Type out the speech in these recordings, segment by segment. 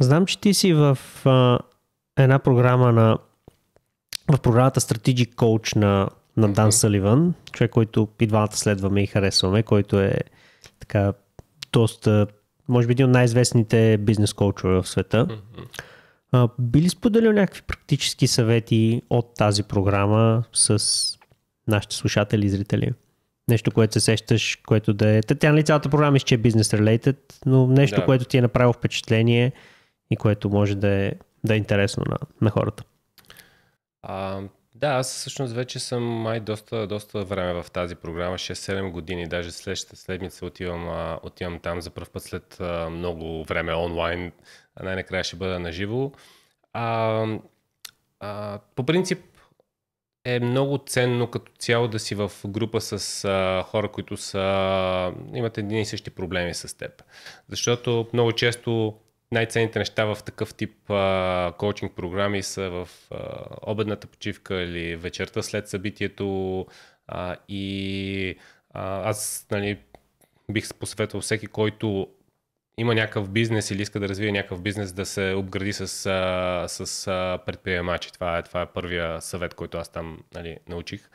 Знам, че ти си в а, една програма на в програмата Strategic Coach на, на Дан mm-hmm. Саливан, човек, който и двамата следваме и харесваме, който е така доста, може би един от най-известните бизнес коучове в света. Mm-hmm. А, би ли споделил някакви практически съвети от тази програма с нашите слушатели и зрители? Нещо, което се сещаш, което да е... Тя на нали, цялата програма ще е бизнес релейтед но нещо, да. което ти е направило впечатление, и което може да е, да е интересно на, на хората. А, да, аз всъщност вече съм май доста, доста време в тази програма, 6-7 години, даже след, следница отивам, отивам там за първ път след много време онлайн, а най-накрая ще бъда наживо. А, а, по принцип е много ценно като цяло да си в група с а, хора, които са, имат едни и същи проблеми с теб. Защото много често най-ценните неща в такъв тип а, коучинг програми са в а, обедната почивка или вечерта след събитието а, и а, аз нали, бих посветвал посъветвал всеки, който има някакъв бизнес или иска да развие някакъв бизнес, да се обгради с, а, с а, предприемачи. Това е, това е първия съвет, който аз там нали, научих.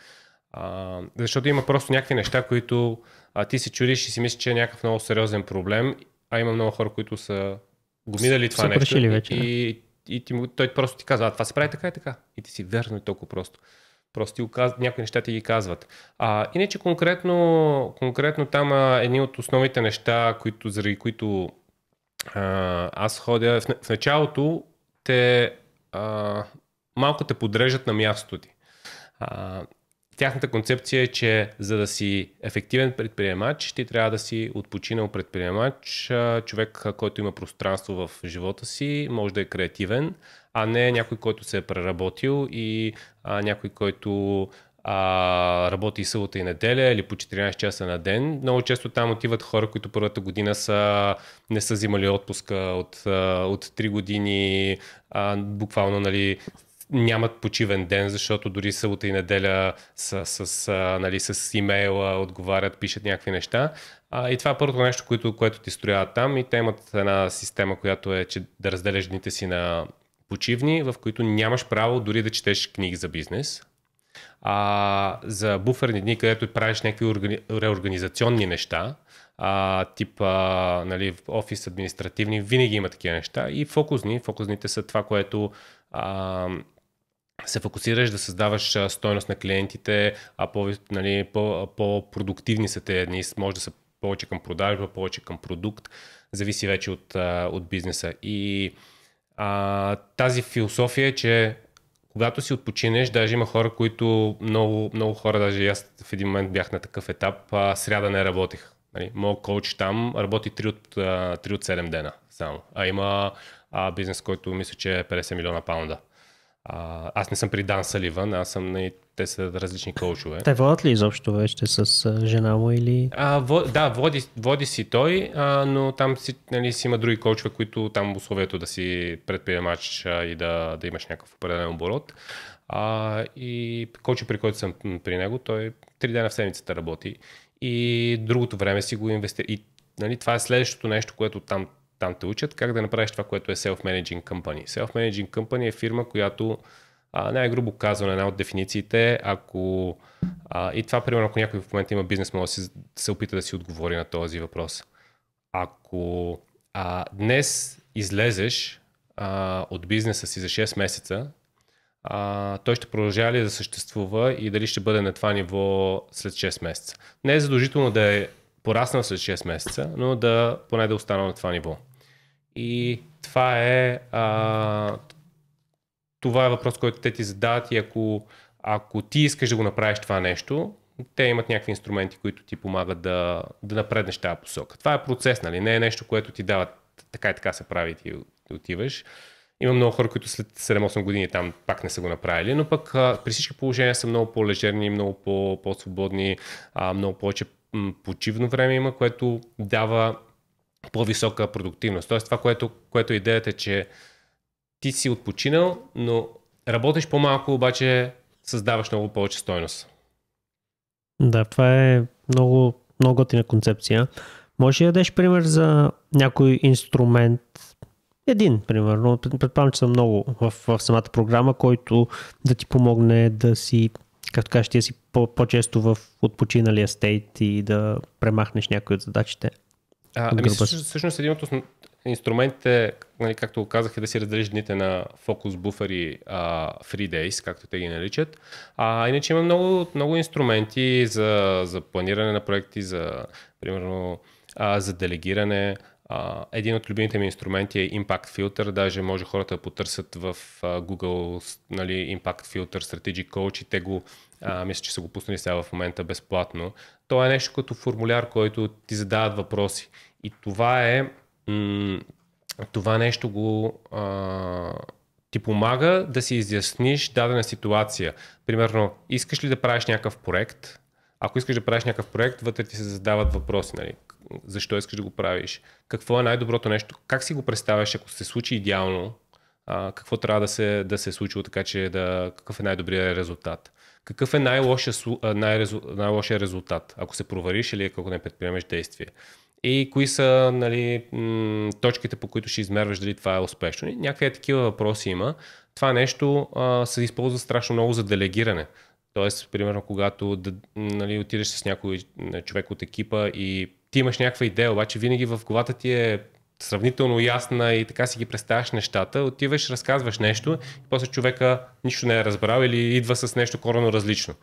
А, защото има просто някакви неща, които а, ти се чудиш и си мислиш, че е някакъв много сериозен проблем, а има много хора, които са го минали това нещо. Вече, и, и ти, той просто ти казва, а това се прави така и така. И ти си верно и толкова просто. Просто ти го някои неща ти ги казват. А, иначе конкретно, конкретно там а, едни от основните неща, които, заради които а, аз ходя, в, в началото те а, малко те подрежат на мястото ти. А, тяхната концепция е, че за да си ефективен предприемач, ти трябва да си отпочинал предприемач, човек, който има пространство в живота си, може да е креативен, а не някой, който се е преработил и а, някой, който а, работи и събота и неделя или по 14 часа на ден. Много често там отиват хора, които първата година са, не са взимали отпуска от, от 3 години, а, буквално нали, нямат почивен ден, защото дори събота и неделя с, с, с, нали, с имейла отговарят, пишат някакви неща. А, и това е първото нещо, което, което ти строяват там и те имат една система, която е че да разделяш дните си на почивни, в които нямаш право дори да четеш книги за бизнес. А, за буферни дни, където правиш някакви органи... реорганизационни неща, а, тип а, нали, в офис административни, винаги има такива неща. И фокусни, фокусните са това, което а, се фокусираш да създаваш стойност на клиентите, а по, нали, по, по-продуктивни са те дни, нали, може да са повече към продажба, повече към продукт, зависи вече от, от бизнеса. И а, тази философия е, че когато си отпочинеш, даже има хора, които много, много хора, даже аз в един момент бях на такъв етап, а, сряда не работех. Нали? Моят коуч там работи 3 от, 3 от 7 дена само, а има а, бизнес, който мисля, че е 50 милиона паунда. А, аз не съм при Дан Саливан, аз съм на... Нали, те са различни коучове. Те водят ли изобщо вече с жена му или... А, во, да, води, води си той, а, но там си, нали, си има други коучове, които там условието да си предприемач а, и да, да имаш някакъв определен оборот. А, и коучът, при който съм при него, той три дена в седмицата работи и другото време си го инвестира. И нали, това е следващото нещо, което там там те учат как да направиш това, което е Self-Managing Company. Self-Managing Company е фирма, която най-грубо казвам, една от дефинициите, ако а, и това примерно ако някой в момента има бизнес, може да се, се опита да си отговори на този въпрос. Ако а, днес излезеш а, от бизнеса си за 6 месеца, а, той ще продължава ли да съществува и дали ще бъде на това ниво след 6 месеца. Не е задължително да е пораснал след 6 месеца, но да поне да остана на това ниво. И това е, а, това е въпрос, който те ти задават и ако, ако ти искаш да го направиш това нещо, те имат някакви инструменти, които ти помагат да, да напреднеш тази посока. Това е процес, нали? Не е нещо, което ти дават така и така се прави и отиваш. Има много хора, които след 7-8 години там пак не са го направили, но пък а, при всички положения са много по-лежерни, много по-свободни, много повече почивно време има, което дава по-висока продуктивност. Тоест това, което, което е идеята е, че ти си отпочинал, но работиш по-малко, обаче създаваш много повече стойност. Да, това е много, много готина концепция. Може ли да дадеш пример за някой инструмент, един, примерно, предполагам, че са много в, в самата програма, който да ти помогне да си както кажеш, ти си по-често в отпочиналия стейт и да премахнеш някои от задачите. А, от ами всъщност, всъщност един от инструментите, нали, както казах, е да си разделиш дните на фокус буфер и а, free days, както те ги наричат. А иначе има много, много инструменти за, за планиране на проекти, за примерно а, за делегиране един от любимите ми инструменти е Impact Filter. Даже може хората да потърсят в Google нали, Impact Filter Strategic Coach и те го, а, мисля, че са го пуснали сега в момента безплатно. То е нещо като формуляр, който ти задават въпроси. И това е, м- това нещо го а, ти помага да си изясниш дадена ситуация. Примерно, искаш ли да правиш някакъв проект, ако искаш да правиш някакъв проект, вътре ти се задават въпроси. Нали? защо искаш да го правиш, какво е най-доброто нещо, как си го представяш, ако се случи идеално, а, какво трябва да се, да се е случило така, че да, какъв е най-добрият резултат. Какъв е най-лошия, най най-лошия резултат, ако се провариш или ако не предприемеш действие. И кои са нали, точките, по които ще измерваш дали това е успешно. Някакви такива въпроси има. Това нещо а, се използва страшно много за делегиране. Тоест, примерно, когато да, нали, отидеш с някой човек от екипа и ти имаш някаква идея, обаче винаги в главата ти е сравнително ясна и така си ги представяш нещата, отиваш, разказваш нещо и после човека нищо не е разбрал или идва с нещо коренно различно.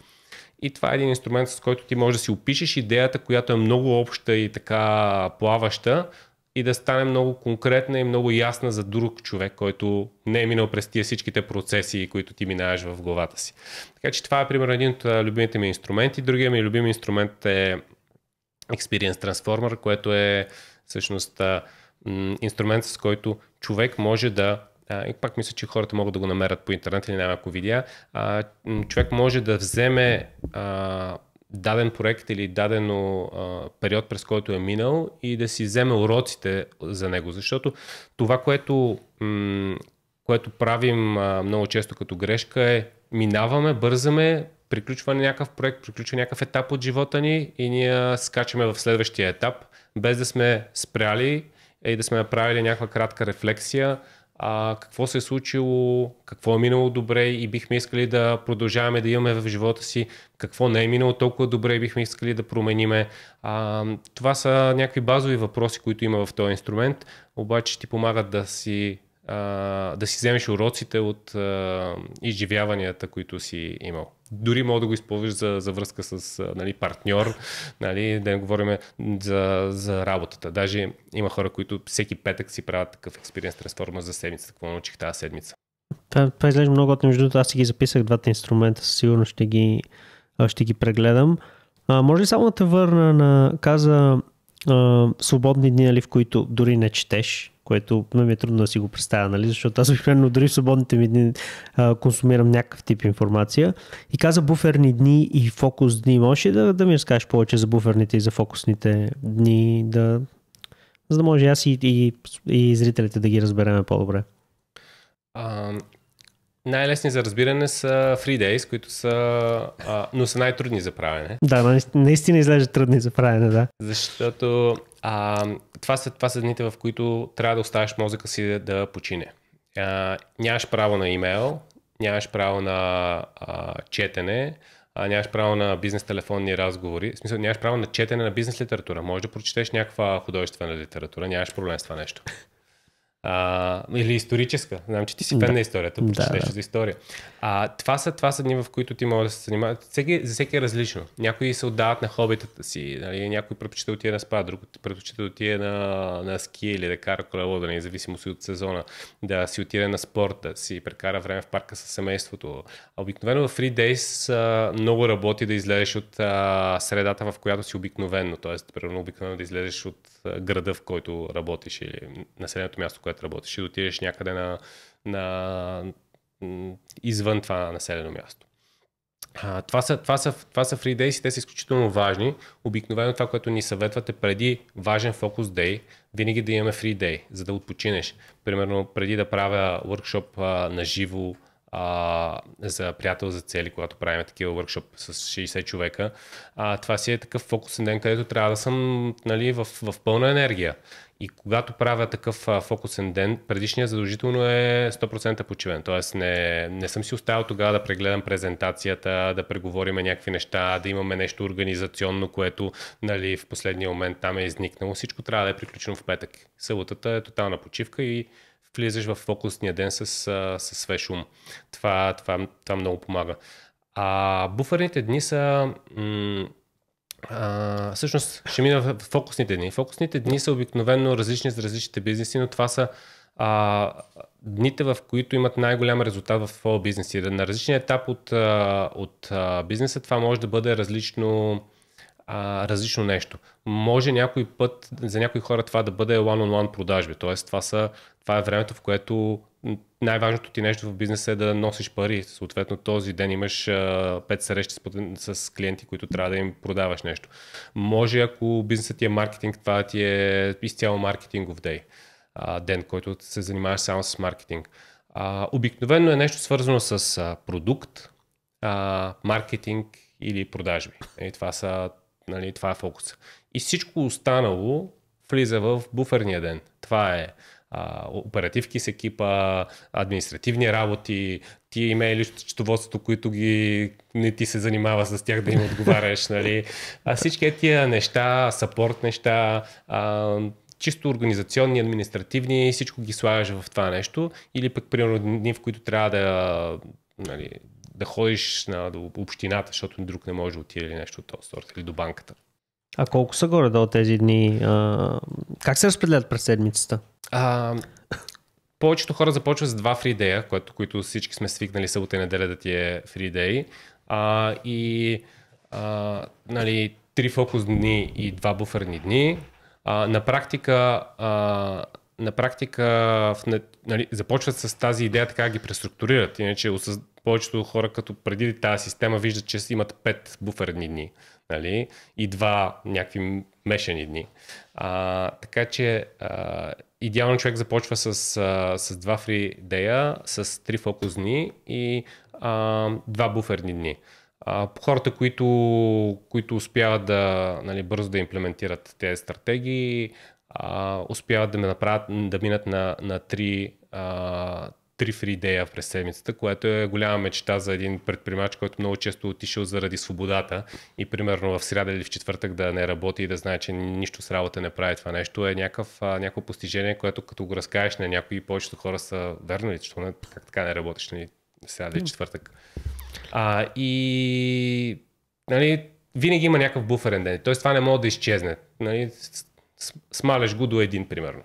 И това е един инструмент, с който ти можеш да си опишеш идеята, която е много обща и така плаваща и да стане много конкретна и много ясна за друг човек, който не е минал през тия всичките процеси, които ти минаваш в главата си. Така че това е примерно един от любимите ми инструменти. Другия ми любим инструмент е Experience Transformer, което е всъщност инструмент, с който човек може да и пак мисля, че хората могат да го намерят по интернет или няма ако видя. А, човек може да вземе а, даден проект или дадено период, през който е минал и да си вземе уроците за него. Защото това, което, м- което правим а, много често като грешка е минаваме, бързаме, приключва някакъв проект, приключва някакъв етап от живота ни и ние скачаме в следващия етап, без да сме спряли и да сме направили някаква кратка рефлексия а, какво се е случило, какво е минало добре и бихме искали да продължаваме да имаме в живота си, какво не е минало толкова добре и бихме искали да промениме. А, това са някакви базови въпроси, които има в този инструмент, обаче ти помагат да си а, да си вземеш уроците от а, изживяванията, които си имал. Дори мога да го използваш за, за връзка с а, нали, партньор, нали, да не говорим за, за работата. Даже има хора, които всеки петък си правят такъв експириенс трансформа за седмица, Какво научих тази седмица? Това, това изглежда много от между другото. Аз си ги записах двата инструмента, със сигурност ще ги, ще ги прегледам. А, може ли само да те върна на, каза, а, свободни дни, нали, в които дори не четеш, което ми е трудно да си го представя, нали? защото аз обикновено дори в свободните ми дни а, консумирам някакъв тип информация. И каза буферни дни и фокус дни. може ли да, да ми разкажеш повече за буферните и за фокусните дни, да, за да може аз и, и, и зрителите да ги разбереме по-добре? А, най-лесни за разбиране са free days, които са, а, но са най-трудни за правене. Да, наистина изглежда трудни за правене, да. Защото а, това, са, това са дните, в които трябва да оставиш мозъка си да, да почине. А, нямаш право на имейл, нямаш право на а, четене, а, нямаш право на бизнес телефонни разговори, в смисъл нямаш право на четене на бизнес литература. Може да прочетеш някаква художествена литература, нямаш проблем с това нещо. А, или историческа. Знам, че ти си фен да. на историята, прочетеш да, да. за история. А, това, са, това са дни, в които ти можеш да се занимаваш. Всеки, за всеки е различно. Някои се отдават на хобитата си, нали? някой предпочита да отиде на спа, друг предпочита да отиде на, на ски или да кара колело, да независимо си от сезона, да си отиде на спорта, да си прекара време в парка с семейството. обикновено в Free Days а, много работи да излезеш от а, средата, в която си обикновено. Тоест, примерно обикновено да излезеш от града, в който работиш или населеното място, което работиш и отидеш някъде на, на извън това населено място. А, това, са, това, са, това са free days и те са изключително важни. Обикновено това, което ни съветвате преди важен фокус day, винаги да имаме free day, за да отпочинеш. Примерно преди да правя workshop на живо а, за приятел за цели, когато правим такива workshop с 60 човека, а, това си е такъв фокусен ден, където трябва да съм нали, в, в пълна енергия. И когато правя такъв а, фокусен ден, предишния задължително е 100% почивен. Тоест не, не съм си оставил тогава да прегледам презентацията, да преговорим някакви неща, да имаме нещо организационно, което нали, в последния момент там е изникнало. Всичко трябва да е приключено в петък. Съботата е тотална почивка и влизаш в фокусния ден с, с свеж ум. Това, това, това много помага. А буферните дни са... М- а, всъщност ще мина в фокусните дни. Фокусните дни са обикновено различни за различните бизнеси, но това са а, дните, в които имат най-голям резултат в твоя бизнес. И на различен етап от, от бизнеса това може да бъде различно, а, различно нещо. Може някой път, за някои хора това да бъде one-on-one продажби, Тоест, Това, са, това е времето, в което най-важното ти нещо в бизнеса е да носиш пари. Съответно, този ден имаш пет срещи с, клиенти, които трябва да им продаваш нещо. Може, ако бизнесът ти е маркетинг, това ти е изцяло маркетингов дей, ден, който се занимаваш само с маркетинг. обикновено е нещо свързано с продукт, маркетинг или продажби. И нали, това, са, нали, това е фокуса. И всичко останало влиза в буферния ден. Това е а, оперативки с екипа, административни работи, ти имейли, счетоводството, които ги не ти се занимава с тях да им отговаряш, нали? А всички тия неща, сапорт неща, а, чисто организационни, административни, всичко ги слагаш в това нещо. Или пък, примерно, дни, в които трябва да, нали, да ходиш на, до общината, защото друг не може да отиде или нещо от този сорт, или до банката. А колко са горе до тези дни? А, как се разпределят през седмицата? А, повечето хора започват с два фридея, което, които всички сме свикнали събота и неделя да ти е фридей. А, и а, нали, три фокус дни и два буферни дни. А, на практика, а, на практика в, нали, започват с тази идея така ги преструктурират. Иначе осъз повечето хора, като преди тази система, виждат, че имат 5 буферни дни нали? и два някакви мешани дни. А, така че а, идеално човек започва с, а, с два дея, с три фокус дни и а, два буферни дни. А, хората, които, които успяват да нали, бързо да имплементират тези стратегии, а, успяват да ме направят, да минат на, на три, а, три фридея през седмицата, което е голяма мечта за един предприемач, който много често е отишъл заради свободата и примерно в сряда или в четвъртък да не работи и да знае, че нищо с работа не прави това нещо е някакъв, някакво постижение, което като го разкажеш на някои, повечето хора са верно ли, не, как така не работиш нали, сряда или четвъртък. А, и нали, винаги има някакъв буферен ден. т.е. това не може да изчезне. Нали, смаляш го до един, примерно.